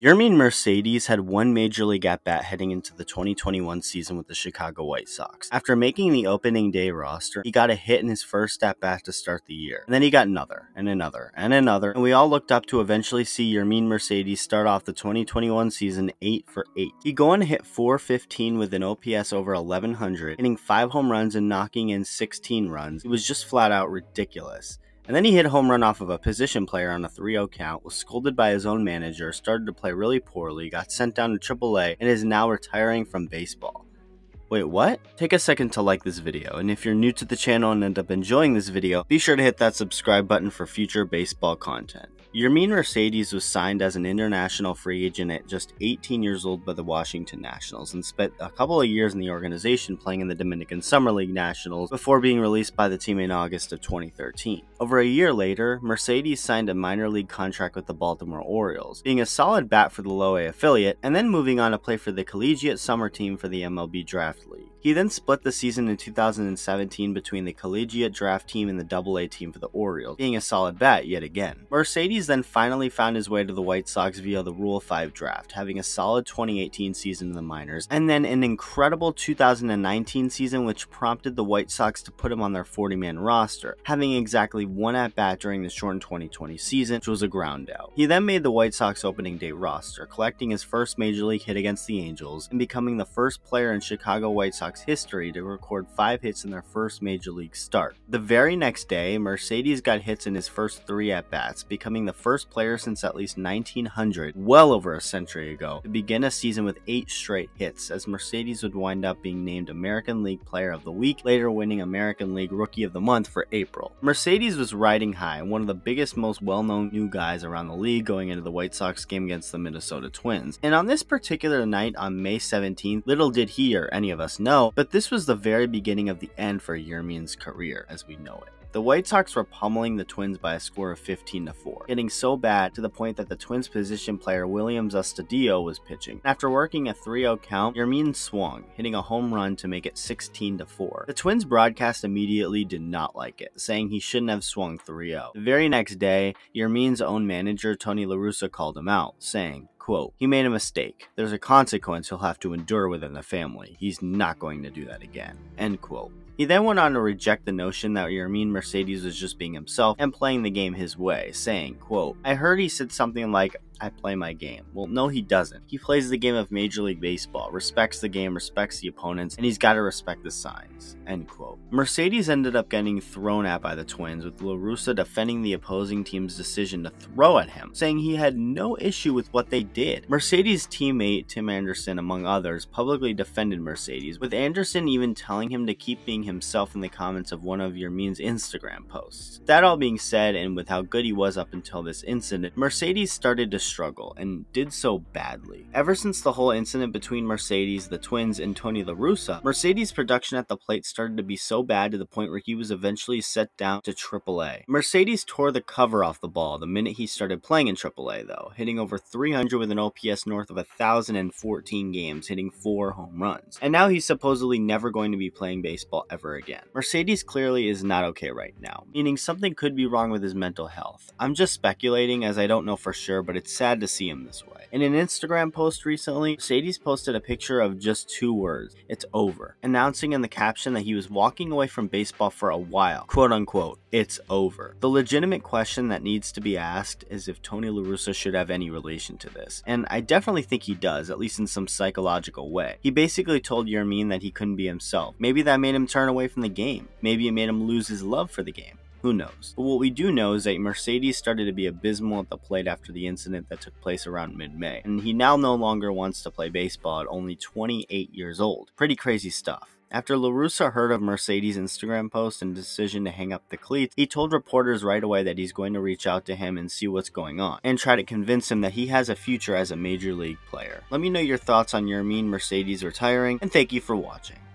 Yermin Mercedes had one major league at bat heading into the 2021 season with the Chicago White Sox. After making the opening day roster, he got a hit in his first at bat to start the year. And then he got another, and another, and another, and we all looked up to eventually see Yermin Mercedes start off the 2021 season 8 for 8. He'd go on to hit 415 with an OPS over 1100, hitting 5 home runs and knocking in 16 runs. It was just flat out ridiculous. And then he hit a home run off of a position player on a 3 0 count, was scolded by his own manager, started to play really poorly, got sent down to AAA, and is now retiring from baseball. Wait, what? Take a second to like this video, and if you're new to the channel and end up enjoying this video, be sure to hit that subscribe button for future baseball content. Yermin Mercedes was signed as an international free agent at just 18 years old by the Washington Nationals and spent a couple of years in the organization playing in the Dominican Summer League Nationals before being released by the team in August of 2013. Over a year later, Mercedes signed a minor league contract with the Baltimore Orioles, being a solid bat for the low A affiliate and then moving on to play for the collegiate summer team for the MLB draft he then split the season in 2017 between the collegiate draft team and the Double A team for the Orioles, being a solid bat yet again. Mercedes then finally found his way to the White Sox via the Rule 5 draft, having a solid 2018 season in the minors, and then an incredible 2019 season which prompted the White Sox to put him on their 40-man roster, having exactly one at-bat during the shortened 2020 season, which was a ground out. He then made the White Sox opening day roster, collecting his first major league hit against the Angels, and becoming the first player in Chicago White Sox Sox history to record five hits in their first major league start. The very next day, Mercedes got hits in his first three at bats, becoming the first player since at least 1900, well over a century ago, to begin a season with eight straight hits, as Mercedes would wind up being named American League Player of the Week, later winning American League Rookie of the Month for April. Mercedes was riding high, one of the biggest, most well known new guys around the league going into the White Sox game against the Minnesota Twins. And on this particular night on May 17th, little did he or any of us know but this was the very beginning of the end for Yermian's career as we know it. The White Sox were pummeling the Twins by a score of 15 to 4, getting so bad to the point that the Twins position player Williams Estadio was pitching. After working a 3-0 count, Yermin swung, hitting a home run to make it 16 to 4. The Twins broadcast immediately did not like it, saying he shouldn't have swung 3-0. The very next day, Yermin's own manager Tony LaRussa called him out, saying, quote, he made a mistake. There's a consequence he'll have to endure within the family. He's not going to do that again, end quote. He then went on to reject the notion that Yermin Mercedes was just being himself and playing the game his way, saying, quote, I heard he said something like, I play my game. Well, no, he doesn't. He plays the game of Major League Baseball, respects the game, respects the opponents, and he's got to respect the signs. End quote. Mercedes ended up getting thrown at by the Twins, with LaRussa defending the opposing team's decision to throw at him, saying he had no issue with what they did. Mercedes' teammate, Tim Anderson, among others, publicly defended Mercedes, with Anderson even telling him to keep being himself in the comments of one of your means Instagram posts. That all being said, and with how good he was up until this incident, Mercedes started to struggle, and did so badly. Ever since the whole incident between Mercedes, the twins, and Tony La Russa, Mercedes' production at the plate started to be so bad to the point where he was eventually set down to AAA. Mercedes tore the cover off the ball the minute he started playing in AAA, though, hitting over 300 with an OPS north of 1,014 games, hitting four home runs. And now he's supposedly never going to be playing baseball ever again. Mercedes clearly is not okay right now, meaning something could be wrong with his mental health. I'm just speculating as I don't know for sure, but it's sad to see him this way. In an Instagram post recently, Sadie's posted a picture of just two words, it's over, announcing in the caption that he was walking away from baseball for a while, quote unquote, it's over. The legitimate question that needs to be asked is if Tony LaRusso should have any relation to this, and I definitely think he does, at least in some psychological way. He basically told Yermin that he couldn't be himself. Maybe that made him turn away from the game. Maybe it made him lose his love for the game. Who knows? But what we do know is that Mercedes started to be abysmal at the plate after the incident that took place around mid-May, and he now no longer wants to play baseball at only 28 years old. Pretty crazy stuff. After LaRussa heard of Mercedes' Instagram post and decision to hang up the cleats, he told reporters right away that he's going to reach out to him and see what's going on, and try to convince him that he has a future as a major league player. Let me know your thoughts on your mean Mercedes retiring, and thank you for watching.